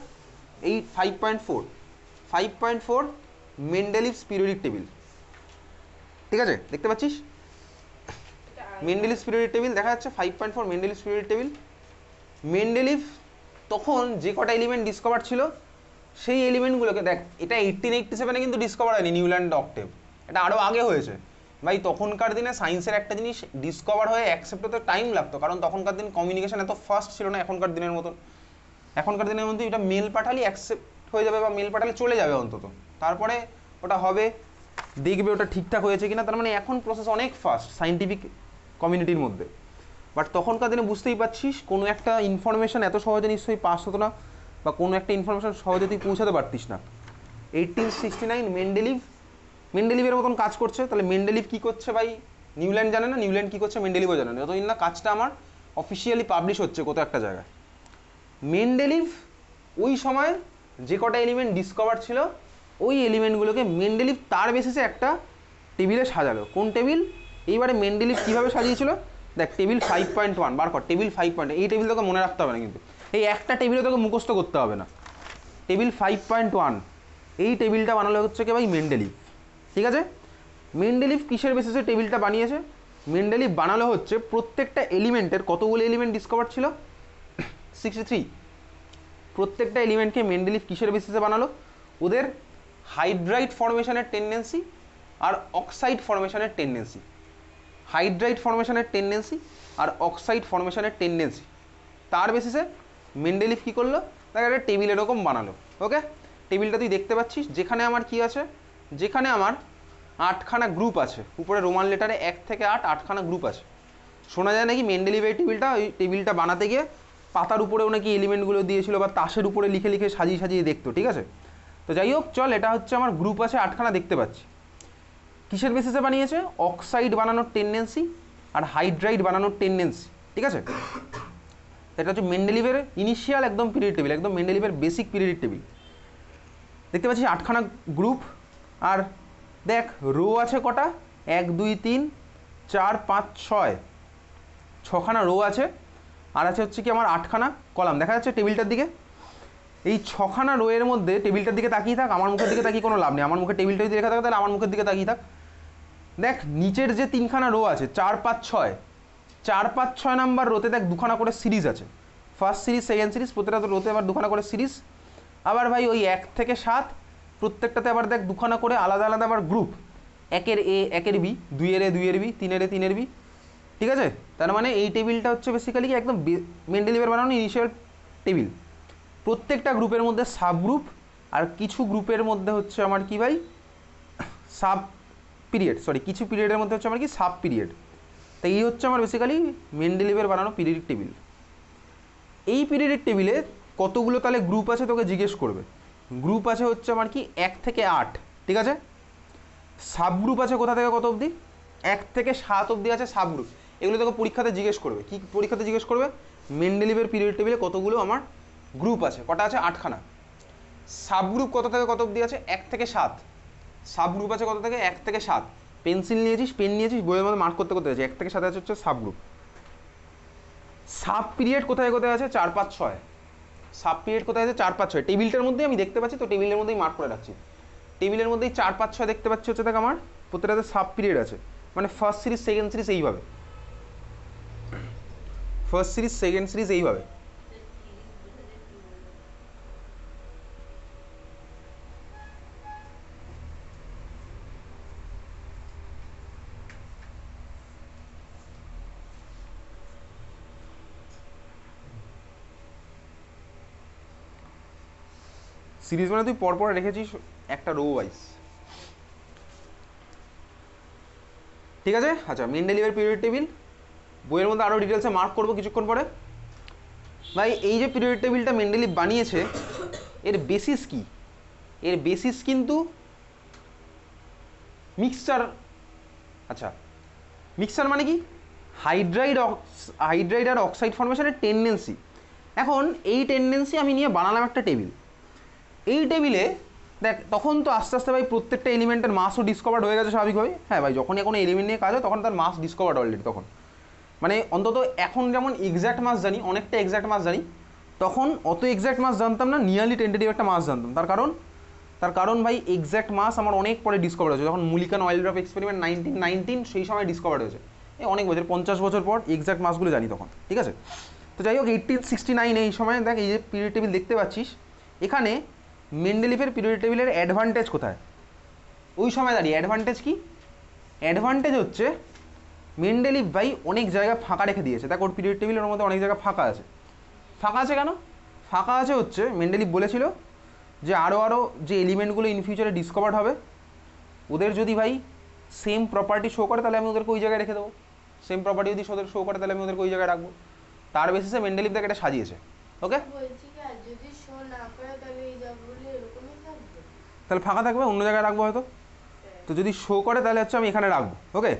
[SPEAKER 1] এই five point four five point four Mendeleev's periodic table ঠিক আছে দেখতে পাচ্ছিস মেন্ডেলিভস পিরিয়ডিক টেবিল দেখা যাচ্ছে five point four Mendeleev's periodic table Mendeleev তখন যে কটা এলিমেন্ট ডিসকভার ছিল সেই এলিমেন্টগুলোকে দেখ এটা এইটিন এইটটি সেভেনে কিন্তু ডিসকভার হয়নি নিউল্যান্ড অক্টেভ এটা আরও আগে হয়েছে ভাই তখনকার দিনে সায়েন্সের একটা জিনিস ডিসকভার হয়ে অ্যাকসেপ্ট হতে টাইম লাগতো কারণ তখনকার দিন কমিউনিকেশন এত ফাস্ট ছিল না এখনকার দিনের মতন এখনকার দিনের মধ্যে এটা মেল পাঠালে অ্যাকসেপ্ট হয়ে যাবে বা মেল পাঠালে চলে যাবে অন্তত তারপরে ওটা হবে দেখবে ওটা ঠিকঠাক হয়েছে কিনা তার মানে এখন প্রসেস অনেক ফাস্ট সাইন্টিফিক কমিউনিটির মধ্যে বাট তখনকার দিনে বুঝতেই পারছিস কোনো একটা ইনফরমেশান এত সহজে নিশ্চয়ই পাস হতো না বা কোনো একটা ইনফরমেশান সহজে তুই পৌঁছাতে পারতিস না এইটিন সিক্সটি নাইন মেন্ডেলিভ মেন্ডেলিভের মতন কাজ করছে তাহলে মেন্ডেলিভ কী করছে ভাই নিউল্যান্ড জানে না নিউল্যান্ড কী করছে মেন্ডেলিভও জানে না যতদিন না কাজটা আমার অফিসিয়ালি পাবলিশ হচ্ছে কোথাও একটা জায়গায় মেন্ডেলিভ ওই সময় যে কটা এলিমেন্ট ডিসকভার ছিল ওই এলিমেন্টগুলোকে মেন্ডেলিভ তার বেসিসে একটা টেবিলে সাজালো কোন টেবিল এইবারে মেন্ডেলিভ কীভাবে সাজিয়েছিল দেখ টেবিল ফাইভ পয়েন্ট ওয়ান বার কর টেবিল ফাইভ পয়েন্ট এই টেবিল তোকে মনে রাখতে হবে না কিন্তু এই একটা টেবিলে তোকে মুখস্থ করতে হবে না টেবিল ফাইভ পয়েন্ট ওয়ান এই টেবিলটা বানানো হচ্ছে কি ভাই মেন্ডেলিভ ঠিক আছে মেন্ডেলিভ কিসের বেসিসে টেবিলটা বানিয়েছে মেন্ডেলিভ বানানো হচ্ছে প্রত্যেকটা এলিমেন্টের কতগুলো এলিমেন্ট ডিসকভার ছিল সিক্সটি থ্রি প্রত্যেকটা এলিমেন্টকে মেন্ডেলিভ কিসের বেসিসে বানালো ওদের হাইড্রাইট ফর্মেশনের টেন্ডেন্সি আর অক্সাইড ফর্মেশনের টেন্ডেন্সি হাইড্রাইট ফর্মেশনের টেন্ডেন্সি আর অক্সাইড ফর্মেশনের টেন্ডেন্সি তার বেসিসে মেন্ডেলিফ কী করলো তাকে একটা টেবিল এরকম বানালো ওকে টেবিলটা তুই দেখতে পাচ্ছিস যেখানে আমার কি আছে যেখানে আমার আটখানা গ্রুপ আছে উপরে রোমান লেটারে এক থেকে আট আটখানা গ্রুপ আছে শোনা যায় নাকি মেন্ডেলিভ এই টেবিলটা ওই টেবিলটা বানাতে গিয়ে পাতার উপরেও নাকি এলিমেন্টগুলো দিয়েছিল বা তাসের উপরে লিখে লিখে সাজিয়ে সাজিয়ে দেখতো ঠিক আছে তো যাই হোক চল এটা হচ্ছে আমার গ্রুপ আছে আটখানা দেখতে পাচ্ছি কিসের বেসিসে বানিয়েছে অক্সাইড বানানোর টেন্ডেন্সি আর হাইড্রাইড বানানোর টেন্ডেন্সি ঠিক আছে এটা হচ্ছে মেন্ডেলিভের ইনিশিয়াল একদম পিরিয়ড টেবিল একদম মেন্ডেলিভের বেসিক পিরিয়ড টেবিল দেখতে পাচ্ছি আটখানা গ্রুপ আর দেখ রো আছে কটা এক দুই তিন চার পাঁচ ছয় ছখানা রো আছে আর আছে হচ্ছে কি আমার আটখানা কলাম দেখা যাচ্ছে টেবিলটার দিকে এই ছখানা রোয়ের মধ্যে টেবিলটার দিকে তাকিয়ে থাক আমার মুখের দিকে তাকিয়ে কোনো লাভ নেই আমার মুখে টেবিলটা যদি রেখা থাকে তাহলে আমার মুখের দিকে তাকিয়ে থাক দেখ নিচের যে তিনখানা রো আছে চার পাঁচ ছয় চার পাঁচ ছয় নাম্বার রোতে দেখ দুখানা করে সিরিজ আছে ফার্স্ট সিরিজ সেকেন্ড সিরিজ প্রত্যেকটা রোতে আবার দুখানা করে সিরিজ আবার ভাই ওই এক থেকে সাত প্রত্যেকটাতে আবার দেখ দুখানা করে আলাদা আলাদা আবার গ্রুপ একের এ একের বি দুইয়ের এ দুইয়ের বি তিনের এ তিনের বি ঠিক আছে তার মানে এই টেবিলটা হচ্ছে বেসিক্যালি একদম মেন্ডেলিভের বানানো ইনিশিয়াল টেবিল প্রত্যেকটা গ্রুপের মধ্যে সাবগ্রুপ আর কিছু গ্রুপের মধ্যে হচ্ছে আমার কি ভাই সাব পিরিয়ড সরি কিছু পিরিয়ডের মধ্যে হচ্ছে আমার কি সাব পিরিয়ড তো এই হচ্ছে আমার বেসিক্যালি মেন্ডেলিভের বানানো পিরিয়ডিক টেবিল এই পিরিয়ডিক টেবিলে কতগুলো তাহলে গ্রুপ আছে তোকে জিজ্ঞেস করবে গ্রুপ আছে হচ্ছে আমার কি এক থেকে আট ঠিক আছে সাবগ্রুপ আছে কোথা থেকে কত অবধি এক থেকে সাত অবধি আছে সাবগ্রুপ এগুলো তোকে পরীক্ষাতে জিজ্ঞেস করবে কি পরীক্ষাতে জিজ্ঞেস করবে মেন্ডেলিভের পিরিয়ড টেবিলে কতগুলো আমার গ্রুপ আছে কটা আছে আটখানা সাবগ্রুপ কত থেকে কত অবধি আছে এক থেকে সাত সাবগ্রুপ আছে কত থেকে এক থেকে সাত পেন্সিল নিয়েছিস পেন নিয়েছিস বইয়ের মধ্যে মার্ক করতে করতে আছে এক থেকে সাত আছে হচ্ছে সাবগ্রুপ সাব পিরিয়ড কোথায় কোথায় আছে চার পাঁচ ছয় সাব পিরিয়ড কোথায় আছে চার পাঁচ ছয় টেবিলটার মধ্যেই আমি দেখতে পাচ্ছি তো টেবিলের মধ্যেই মার্ক করে রাখছি টেবিলের মধ্যেই চার পাঁচ ছয় দেখতে পাচ্ছি হচ্ছে দেখ আমার প্রত্যেকটাতে সাব পিরিয়ড আছে মানে ফার্স্ট সিরিজ সেকেন্ড সিরিজ এইভাবে ফার্স্ট সিরিজ সেকেন্ড সিরিজ এইভাবে সিরিজ মানে তুই পরপর রেখেছিস একটা রো ওয়াইজ ঠিক আছে আচ্ছা মেন ডেলিভারি পিরিয়ড টেবিল বইয়ের মধ্যে আরও ডিটেলসে মার্ক করবো কিছুক্ষণ পরে ভাই এই যে পিরিয়ড টেবিলটা মেন্ডেলি বানিয়েছে এর বেসিস কি এর বেসিস কিন্তু মিক্সচার আচ্ছা মিক্সচার মানে কি হাইড্রাইড হাইড্রাইড আর অক্সাইড ফর্মেশনের টেন্ডেন্সি এখন এই টেন্ডেন্সি আমি নিয়ে বানালাম একটা টেবিল এই টেবিলে দেখ তখন তো আস্তে আস্তে ভাই প্রত্যেকটা এলিমেন্টের মাসও ডিসকভার্ড হয়ে গেছে স্বাভাবিকভাবে হ্যাঁ ভাই যখনই এখন এলিমেন্ট নিয়ে কাজ হয় তখন তার মাস ডিসকভার্ড অলরেডি তখন মানে অন্তত এখন যেমন এক্স্যাক্ট মাস জানি অনেকটা এক্স্যাক্ট মাস জানি তখন অত এক্স্যাক্ট মাস জানতাম না নিয়ারলি টেন্টেটিভ একটা মাস জানতাম তার কারণ তার কারণ ভাই এক্স্যাক্ট মাস আমার অনেক পরে ডিসকভার হয়েছে যখন Millikan oil drop experiment nineteen nineteen সেই সময় ডিসকভার হয়েছে এই অনেক বছর পঞ্চাশ বছর পর এক্স্যাক্ট মাসগুলো জানি তখন ঠিক আছে তো যাই হোক এইটিন সিক্সটি নাইন এই সময় দেখ এই যে পিরিয়ড টেবিল দেখতে পাচ্ছিস এখানে মেন্ডেলিফের পিরিয়ড টেবিলের অ্যাডভান্টেজ কোথায় ওই সময় দাঁড়িয়ে অ্যাডভান্টেজ কি অ্যাডভান্টেজ হচ্ছে মেন্ডেলিফ ভাই অনেক জায়গা ফাঁকা রেখে দিয়েছে তাকে ওর পিরিয়ড টেবিলের মধ্যে অনেক জায়গা ফাঁকা আছে ফাঁকা আছে কেন ফাঁকা আছে হচ্ছে মেন্ডেলিফ বলেছিল যে আরও আরও যে এলিমেন্টগুলো ইন ফিউচারে ডিসকভার হবে ওদের যদি ভাই সেম প্রপার্টি শো করে তাহলে আমি ওদেরকে ওই জায়গায় রেখে দেবো সেম প্রপার্টি যদি ওদের শো করে তাহলে আমি ওদেরকে ওই জায়গায় রাখবো তার বেসিসে মেন্ডেলিফ তাকে এটা সাজিয়েছে ওকে তাহলে ফাঁকা থাকবে অন্য জায়গায় রাখবো হয়তো তো যদি শো করে তাহলে হচ্ছে আমি এখানে রাখবো ওকে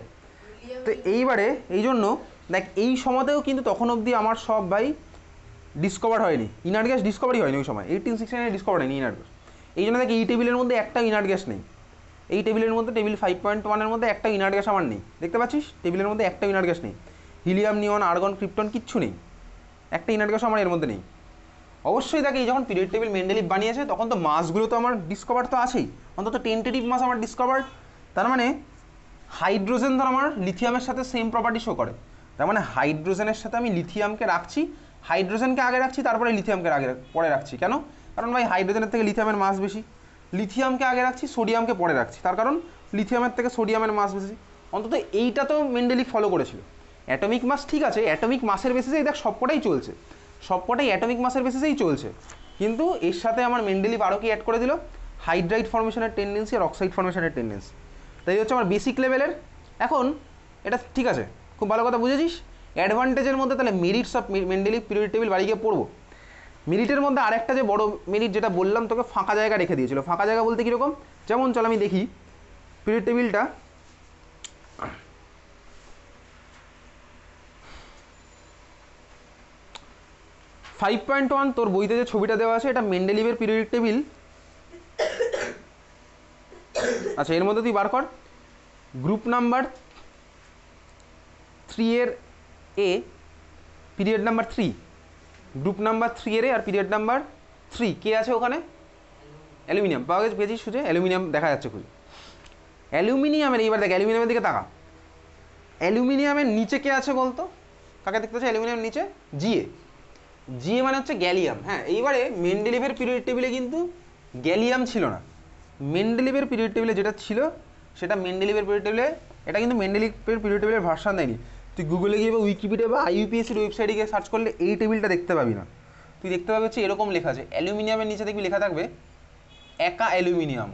[SPEAKER 1] তো এইবারে এই জন্য দেখ এই সময়তেও কিন্তু তখন অবধি আমার সব ভাই ডিসকভার হয়নি ইনার গ্যাস ডিসকভারি হয়নি ওই সময় এইটিন সিক্সটি ডিসকভার হয়নি ইনার গ্যাস এই জন্য দেখ এই টেবিলের মধ্যে একটা ইনার গ্যাস নেই এই টেবিলের মধ্যে টেবিল ফাইভ পয়েন্ট ওয়ানের মধ্যে একটা ইনার গ্যাস আমার নেই দেখতে পাচ্ছিস টেবিলের মধ্যে একটা ইনার গ্যাস নেই হিলিয়াম নিয়ন আর্গন ক্রিপ্টন কিচ্ছু নেই একটা ইনার গ্যাস আমার এর মধ্যে নেই অবশ্যই দেখি যখন পিরিয়ড টেবিল মেন্ডেলিভ বানিয়েছে তখন তো মাসগুলো তো আমার ডিসকভার তো আছেই অন্তত টেন্টেটিভ মাস আমার ডিসকভার তার মানে হাইড্রোজেন ধর আমার লিথিয়ামের সাথে সেম প্রপার্টি শো করে তার মানে হাইড্রোজেনের সাথে আমি লিথিয়ামকে রাখছি হাইড্রোজেনকে আগে রাখছি তারপরে লিথিয়ামকে আগে পরে রাখছি কেন কারণ ভাই হাইড্রোজেনের থেকে লিথিয়ামের মাস বেশি লিথিয়ামকে আগে রাখছি সোডিয়ামকে পরে রাখছি তার কারণ লিথিয়ামের থেকে সোডিয়ামের মাস বেশি অন্তত এইটা তো মেন্ডেলি ফলো করেছিল অ্যাটমিক মাস ঠিক আছে অ্যাটমিক মাসের বেসিসে দেখ সবকটাই চলছে সবকটাই অ্যাটমিক মাসের বেসিসেই চলছে কিন্তু এর সাথে আমার মেন্ডেলি বারো কি অ্যাড করে দিল হাইড্রাইট ফর্মেশনের টেন্ডেন্সি আর অক্সাইড ফর্মেশনের টেন্ডেন্সি তাই হচ্ছে আমার বেসিক লেভেলের এখন এটা ঠিক আছে খুব ভালো কথা বুঝেছিস অ্যাডভান্টেজের মধ্যে তাহলে merits of Mendeleev period table বাড়ি গিয়ে পড়বো মেরিটের মধ্যে আরেকটা যে বড় মেরিট যেটা বললাম তোকে ফাঁকা জায়গা রেখে দিয়েছিল ফাঁকা জায়গা বলতে কীরকম যেমন চল আমি দেখি পিরিয়ড টেবিলটা ফাইভ পয়েন্ট ওয়ান তোর বইতে যে ছবিটা দেওয়া আছে এটা মেন্ডেলিভের পিরিয়ডিক টেবিল আচ্ছা এর মধ্যে তুই বার কর গ্রুপ নাম্বার থ্রি এর A period number three group number three এর এ আর পিরিয়ড নাম্বার থ্রি কে আছে ওখানে অ্যালুমিনিয়াম পাওয়া গেছে পেয়েছিস খুঁজে অ্যালুমিনিয়াম দেখা যাচ্ছে খুঁজে অ্যালুমিনিয়ামের এইবার দেখ অ্যালুমিনিয়ামের দিকে তাকা অ্যালুমিনিয়ামের নিচে কে আছে বলতো কাকে দেখতে আছে অ্যালুমিনিয়ামের নিচে জিএ জি মানে হচ্ছে গ্যালিয়াম হ্যাঁ এইবারে মেন্ডেলিভের পিরিয়ড টেবিলে কিন্তু গ্যালিয়াম ছিল না মেন্ডেলিভের পিরিয়ড টেবিলে যেটা ছিল সেটা মেন্ডেলিভের পিরিয়ড টেবিলে এটা কিন্তু মেন্ডেলিভের পিরিয়ড টেবিলের ভার্সান দেয়নি তুই গুগলে গিয়ে বা উইকিপিডিয়া বা আইইউপিএসির ওয়েবসাইটে গিয়ে সার্চ করলে এই টেবিলটা দেখতে পাবি না তুই দেখতে পাবি হচ্ছে এরকম লেখা আছে অ্যালুমিনিয়ামের নিচে দেখবি লেখা থাকবে একা অ্যালুমিনিয়াম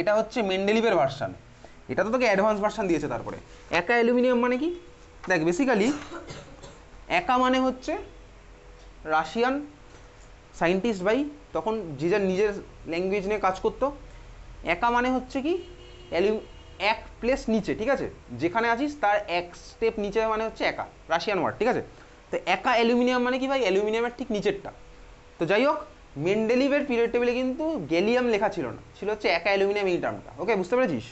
[SPEAKER 1] এটা হচ্ছে মেন্ডেলিভের ভার্সান এটা তো তোকে অ্যাডভান্স ভার্সান দিয়েছে তারপরে একা অ্যালুমিনিয়াম মানে কি দেখ বেসিক্যালি একা মানে হচ্ছে রাশিয়ান সায়েন্টিস্ট ভাই তখন যে যার নিজের ল্যাঙ্গুয়েজ নিয়ে কাজ করতো একা মানে হচ্ছে কি অ্যালিউ এক প্লেস নিচে ঠিক আছে যেখানে আছিস তার এক স্টেপ নিচে মানে হচ্ছে একা রাশিয়ান ওয়ার্ড ঠিক আছে তো একা অ্যালুমিনিয়াম মানে কি ভাই অ্যালুমিনিয়ামের ঠিক নিচেরটা তো যাই হোক মেন্ডেলিভের পিরিয়ড টেবিলে কিন্তু গ্যালিয়াম লেখা ছিল না ছিল হচ্ছে একা অ্যালুমিনিয়াম এই টার্মটা ওকে বুঝতে পেরেছিস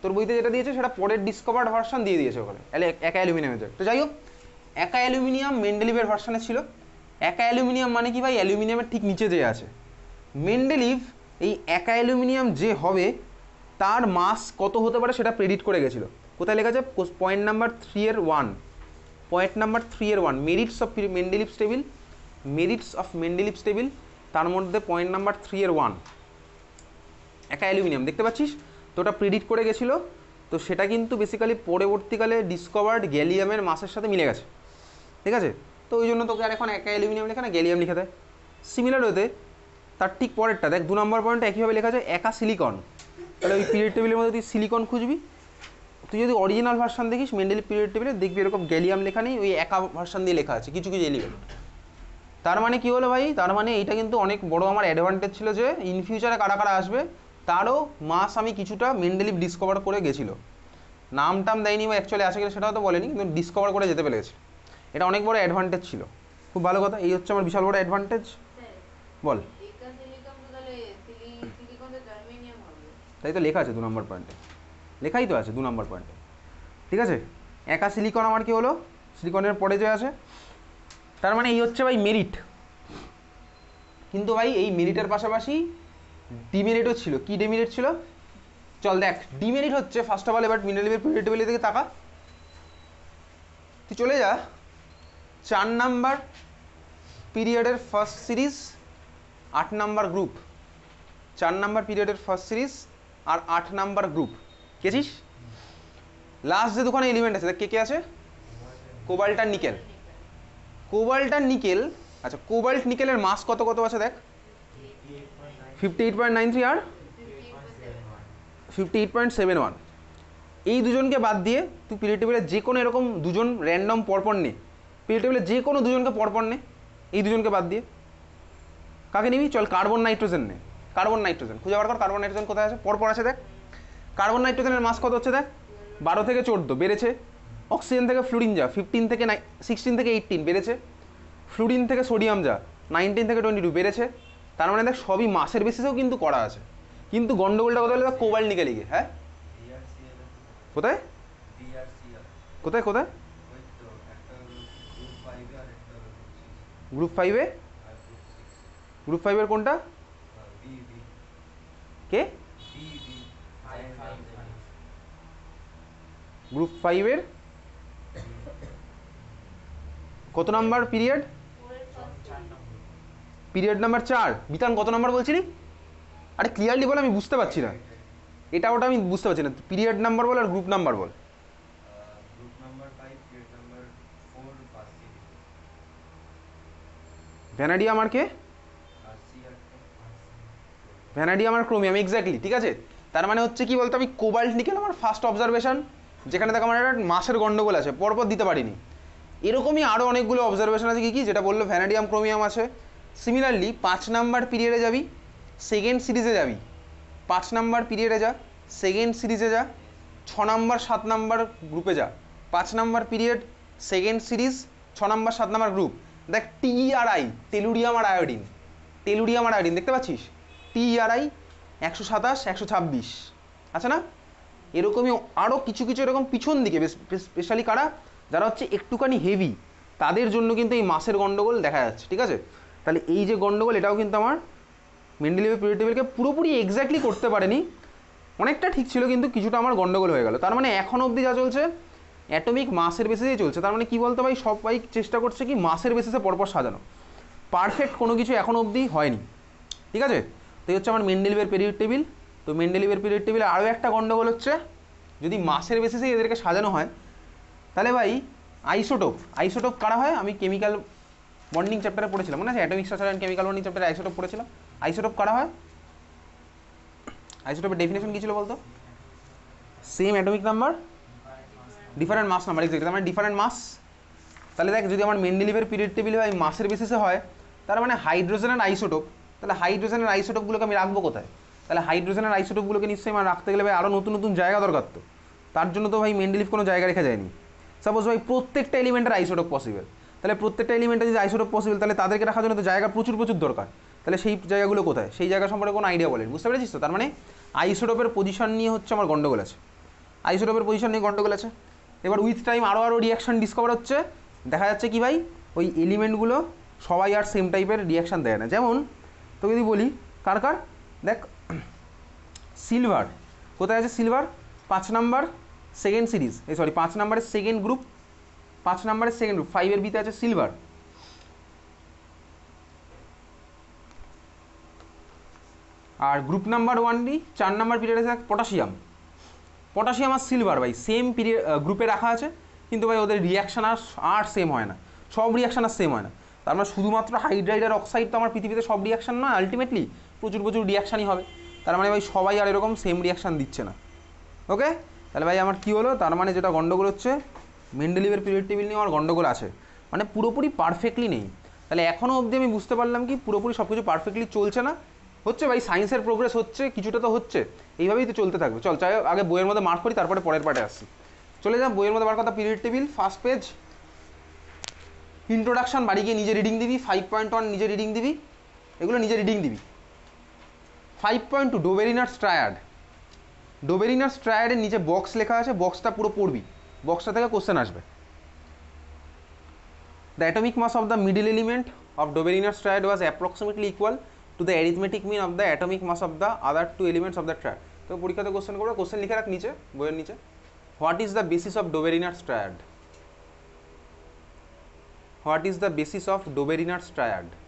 [SPEAKER 1] তোর বইতে যেটা দিয়েছে সেটা পরের ডিসকভার্ড ভার্সন দিয়ে দিয়েছে ওখানে একা অ্যালুমিনিয়ামের তো যাই হোক একা অ্যালুমিনিয়াম মেন্ডেলিভের ভার্সনে ছিল একা অ্যালুমিনিয়াম মানে কি ভাই অ্যালুমিনিয়ামের ঠিক নিচে যে আছে মেন্ডেলিভ এই একা অ্যালুমিনিয়াম যে হবে তার মাস কত হতে পারে সেটা প্রেডিট করে গেছিলো কোথায় লেখা আছে পয়েন্ট নাম্বার থ্রি এর ওয়ান পয়েন্ট নাম্বার থ্রি এর one merits of Mendeleev table merits of Mendeleev table তার মধ্যে পয়েন্ট নাম্বার থ্রি এর ওয়ান একা অ্যালুমিনিয়াম দেখতে পাচ্ছিস তো ওটা প্রেডিট করে গেছিলো তো সেটা কিন্তু বেসিক্যালি পরবর্তীকালে ডিসকভার্ড গ্যালিয়ামের মাসের সাথে মিলে গেছে ঠিক আছে তো ওই জন্য তোকে আর এখন একা অ্যালুমিনিয়াম লেখা না গ্যালিয়াম লেখা দেয় সিমিলার ওতে তার ঠিক পরেরটা দেখ দু নম্বর পয়েন্ট একইভাবে লেখা যায় একা সিলিকন তাহলে ওই পিরিয়ড টেবিলের মধ্যে তুই সিলিকন খুঁজবি তুই যদি অরিজিনাল ভার্সান দেখিস মেন্ডেলি পিরিয়ড টেবিলে দেখবি এরকম গ্যালিয়াম লেখা নেই ওই একা ভার্সান দিয়ে লেখা আছে কিছু কিছু এলিমেন্ট তার মানে কী হলো ভাই তার মানে এইটা কিন্তু অনেক বড় আমার অ্যাডভান্টেজ ছিল যে ইন ফিউচারে কারা কারা আসবে তারও মাস আমি কিছুটা মেন্ডেলি ডিসকভার করে গেছিলো নাম টাম দেয়নি বা অ্যাকচুয়ালি আসে গেলে সেটাও তো বলেনি কিন্তু ডিসকভার করে যেতে পেরেছি এটা অনেক বড় অ্যাডভান্টেজ ছিল খুব ভালো কথা এই হচ্ছে আমার বিশাল বড় অ্যাডভান্টেজ বল তাই তো লেখা আছে দু নম্বর পয়েন্টে লেখাই তো আছে দু নম্বর পয়েন্টে ঠিক আছে একা সিলিকন আমার কি হলো সিলিকনের পরে যে আছে তার মানে এই হচ্ছে ভাই মেরিট কিন্তু ভাই এই মেরিটের পাশাপাশি ডিমেরিটও ছিল কি ডিমেরিট ছিল চল দেখ ডিমেরিট হচ্ছে ফার্স্ট অফ অল এবার মিনারেল লেভেল থেকে টেবিলের তাকা তুই চলে যা চার নাম্বার পিরিয়ডের ফার্স্ট সিরিজ আট নাম্বার গ্রুপ চার নাম্বার পিরিয়ডের ফার্স্ট সিরিজ আর আট নাম্বার গ্রুপ কেছিস লাস্ট যে দুখানে এলিমেন্ট আছে কে কে আছে কোবাল্ট আর নিকেল কোবাল্ট আর নিকেল আচ্ছা কোবাল্ট নিকেলের মাস কত কত আছে দেখ fifty eight point nine three আর fifty eight point seven one এই দুজনকে বাদ দিয়ে তুই পিরিয়ড টেবিলের যে কোনো এরকম দুজন র্যান্ডম পরপর নে পিল টেবিলে যে কোনো দুজনকে পরপর নে এই দুজনকে বাদ দিয়ে কাকে নিবি চল কার্বন নাইট্রোজেন নে কার্বন নাইট্রোজেন খুঁজে বার কর কার্বন নাইট্রোজেন কোথায় আছে পরপর আছে দেখ কার্বন নাইট্রোজেনের মাস কত হচ্ছে দেখ বারো থেকে চোদ্দো বেড়েছে অক্সিজেন থেকে ফ্লুরিন যা ফিফটিন থেকে নাই সিক্সটিন থেকে এইটিন বেড়েছে ফ্লুরিন থেকে সোডিয়াম যা নাইনটিন থেকে টোয়েন্টি টু বেড়েছে তার মানে দেখ সবই মাসের বেসিসেও কিন্তু করা আছে কিন্তু গন্ডগোলটা কথা হলে দেখ কোবাল্ট নিকে লিগে হ্যাঁ কোথায় কোথায় কোথায় গ্রুপ ফাইভে গ্রুপ ফাইভের কোনটা কে গ্রুপ ফাইভের কত নাম্বার পিরিয়ড পিরিয়ড নাম্বার চার বিতান কত নাম্বার বলছিলি আরে ক্লিয়ারলি বলে আমি বুঝতে পারছি না এটা ওটা আমি বুঝতে পারছি না পিরিয়ড নাম্বার বল আর গ্রুপ নাম্বার বল ভ্যানাডিয়াম আর কে ভ্যানাডিয়াম আর ক্রোমিয়াম এক্স্যাক্টলি ঠিক আছে তার মানে হচ্ছে কি বলতো আমি কোবাল্ট নিকেল আমার ফার্স্ট অবজারভেশন যেখানে দেখো আমার একটা মাসের গন্ডগোল আছে পরপর দিতে পারিনি এরকমই আরও অনেকগুলো অবজারভেশন আছে কি কি যেটা বললো ভ্যানাডিয়াম ক্রোমিয়াম আছে সিমিলারলি পাঁচ নাম্বার পিরিয়ডে যাবি সেকেন্ড সিরিজে যাবি পাঁচ নাম্বার পিরিয়ডে যা সেকেন্ড সিরিজে যা ছ নাম্বার সাত নাম্বার গ্রুপে যা পাঁচ নাম্বার পিরিয়ড সেকেন্ড সিরিজ ছ নাম্বার সাত নাম্বার গ্রুপ দেখ টিআরআই তেলুরিয়াম আর আয়োডিন তেলুরিয়াম আর আয়োডিন দেখতে পাচ্ছিস টিআরআই একশো সাতাশ একশো ছাব্বিশ আচ্ছা না এরকমই আরও কিছু কিছু এরকম পিছন দিকে স্পেশালি কারা যারা হচ্ছে একটুখানি হেভি তাদের জন্য কিন্তু এই মাসের গণ্ডগোল দেখা যাচ্ছে ঠিক আছে তাহলে এই যে গণ্ডগোল এটাও কিন্তু আমার মেন্ডেলিভের পিরিয়ড টেবিলকে পুরোপুরি এক্স্যাক্টলি করতে পারেনি অনেকটা ঠিক ছিল কিন্তু কিছুটা আমার গণ্ডগোল হয়ে গেল তার মানে এখন অবধি যা চলছে অ্যাটমিক মাসের বেসিসেই চলছে তার মানে কি বলতে ভাই সবাই চেষ্টা করছে কি মাসের বেসিসে পরপর সাজানো পারফেক্ট কোনো কিছু এখনও অবধি হয়নি ঠিক আছে তো এই হচ্ছে আমার মেন্ডেলিভের পিরিয়ড টেবিল তো মেন্ডেলিভের পিরিয়ড টেবিলে আরও একটা গণ্ডগোল হচ্ছে যদি মাসের বেসিসে এদেরকে সাজানো হয় তাহলে ভাই আইসোটোপ আইসোটোপ কারা হয় আমি কেমিক্যাল বন্ডিং চ্যাপ্টারে পড়েছিলাম মনে আছে atomic structure and chemical bonding চ্যাপ্টারে আইসোটোপ পড়েছিলাম আইসোটোপ কারা হয় আইসোটোপের ডেফিনেশন কী ছিল বলতো same atomic number different mass number exact তার মানে ডিফারেন্ট মাস তাহলে দেখ যদি আমার মেন্ডেলিভের পিরিয়ড টেবিল হয় মাসের বেসিসে হয় তার মানে হাইড্রোজেন অ্যান্ড আইসোটোপ তাহলে হাইড্রোজেনের আইসোটোপগুলোকে আমি রাখবো কোথায় তাহলে হাইড্রোজেনের আইসোটোপগুলোকে নিশ্চয়ই আমার রাখতে গেলে ভাই আরও নতুন নতুন জায়গা দরকার তো তার জন্য তো ভাই মেন্ডেলিভ কোনো জায়গা রেখা যায়নি সাপোজ ভাই প্রত্যেকটা এলিমেন্টের আইসোটোপ পসিবল তাহলে প্রত্যেকটা এলিমেন্টের যদি আইসোটোপ পসিবল তাহলে তাদেরকে রাখার জন্য তো জায়গা প্রচুর প্রচুর দরকার তাহলে সেই জায়গাগুলো কোথায় সেই জায়গা সম্পর্কে কোনো আইডিয়া বলেন বুঝতে পেরেছিস তো তার মানে আইসোটোপের পজিশন নিয়ে হচ্ছে আমার গন্ডগোল আছে আইসোটোপের পজিশন নিয়ে গন্ডগোল আছে এবার উইথ টাইম আরও আরও রিয়াকশান ডিসকভার হচ্ছে দেখা যাচ্ছে কি ভাই ওই এলিমেন্টগুলো সবাই আর সেম টাইপের রিয়াকশান দেয় না যেমন তো যদি বলি কার কার দেখ সিলভার কোথায় আছে সিলভার পাঁচ নাম্বার সেকেন্ড সিরিজ এই সরি পাঁচ নাম্বারের সেকেন্ড গ্রুপ পাঁচ নাম্বারের সেকেন্ড গ্রুপ ফাইভের বিতে আছে সিলভার আর গ্রুপ নাম্বার ওয়ানটি চার নাম্বার পিরিয়ডে আছে পটাশিয়াম পটাশিয়াম আর সিলভার ভাই সেম পিরিয়ড গ্রুপে রাখা আছে কিন্তু ভাই ওদের রিয়াকশান আর আর সেম হয় না সব রিয়াকশান আর সেম হয় না তার মানে শুধুমাত্র হাইড্রাইড আর অক্সাইড তো আমার পৃথিবীতে সব রিয়াকশান নয় আলটিমেটলি প্রচুর প্রচুর রিয়াকশানই হবে তার মানে ভাই সবাই আর এরকম সেম রিয়াকশান দিচ্ছে না ওকে তাহলে ভাই আমার কী হলো তার মানে যেটা গণ্ডগোল হচ্ছে মেন্ডেলিভের পিরিয়ড টেবিল নিয়ে আমার গণ্ডগোল আছে মানে পুরোপুরি পারফেক্টলি নেই তাহলে এখনও অবধি আমি বুঝতে পারলাম কি পুরোপুরি সব কিছু পারফেক্টলি চলছে না হচ্ছে ভাই সায়েন্সের প্রোগ্রেস হচ্ছে কিছুটা তো হচ্ছে এইভাবেই তো চলতে থাকবে চল চাই আগে বইয়ের মধ্যে মার্ক করি তারপরে পরের পার্টে আসি চলে যাব বইয়ের মধ্যে মার্ক কথা period table first page introduction বাড়ি গিয়ে নিজে রিডিং দিবি ফাইভ পয়েন্ট ওয়ান নিজে রিডিং দিবি এগুলো নিজে রিডিং দিবি five point two Dobereiner's triad Dobereiner's ট্রায়াডের নিচে বক্স লেখা আছে বক্সটা পুরো পড়বি বক্সটা থেকে কোশ্চেন আসবে the atomic mass of the middle element of Dobereiner's triad was approximately equal to the arithmetic mean of the atomic mass of the other two elements of the triad তো পরীক্ষাতে কোশ্চেন করবে question লিখে রাখ নিচে বইয়ের নিচে what is the basis of Dobereiner's triad what is the basis of Dobereiner's স্ট্রায়াড